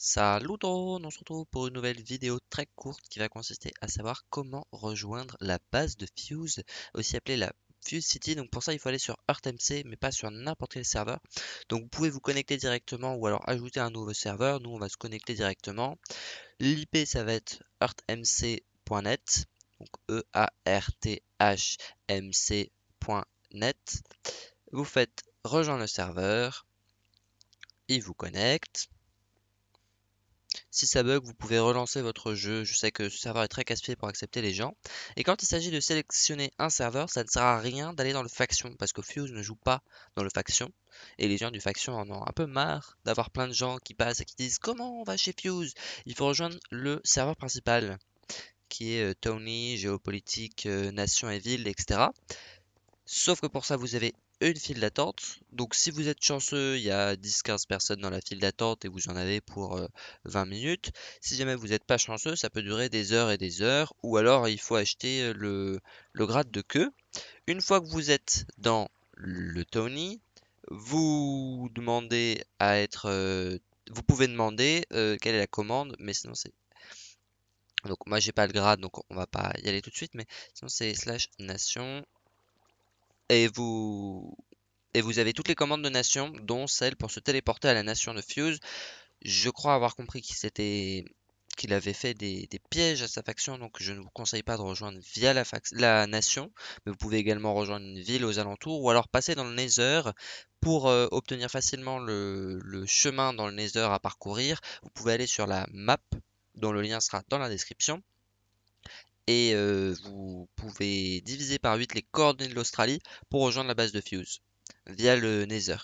Salut on se retrouve pour une nouvelle vidéo très courte qui va consister à savoir comment rejoindre la base de Fuse, aussi appelée la Fuse City. Donc pour ça, il faut aller sur EarthMC, mais pas sur n'importe quel serveur. Donc vous pouvez vous connecter directement ou alors ajouter un nouveau serveur. Nous, on va se connecter directement. L'IP, ça va être earthmc.net, donc e a r t h m cnet Vous faites rejoindre le serveur. Il vous connecte. Si ça bug, vous pouvez relancer votre jeu. Je sais que ce serveur est très casse-pied pour accepter les gens. Et quand il s'agit de sélectionner un serveur, ça ne sert à rien d'aller dans le faction parce que Fuse ne joue pas dans le faction. Et les gens du faction en ont un peu marre d'avoir plein de gens qui passent et qui disent comment on va chez Fuse Il faut rejoindre le serveur principal qui est euh, Tony, géopolitique, euh, nation et ville, etc. Sauf que pour ça, vous avez une file d'attente. Donc si vous êtes chanceux, il y a 10-15 personnes dans la file d'attente et vous en avez pour 20 euh, minutes. Si jamais vous n'êtes pas chanceux, ça peut durer des heures et des heures. Ou alors il faut acheter euh, le, grade de queue. Une fois que vous êtes dans le Tony, vous demandez à être... Euh, vous pouvez demander quelle est la commande, mais sinon c'est donc moi j'ai pas le grade donc on va pas y aller tout de suite mais sinon c'est slash nation et vous, avez toutes les commandes de nation, dont celle pour se téléporter à la nation de Fuse. Je crois avoir compris qu'il avait fait des, pièges à sa faction, donc je ne vous conseille pas de rejoindre via la, la, nation, mais vous pouvez également rejoindre une ville aux alentours, ou alors passer dans le Nether pour euh, obtenir facilement le, chemin dans le Nether à parcourir. Vous pouvez aller sur la map, dont le lien sera dans la description et euh, vous pouvez diviser par 8 les coordonnées de l'Australie pour rejoindre la base de Fuse via le Nether.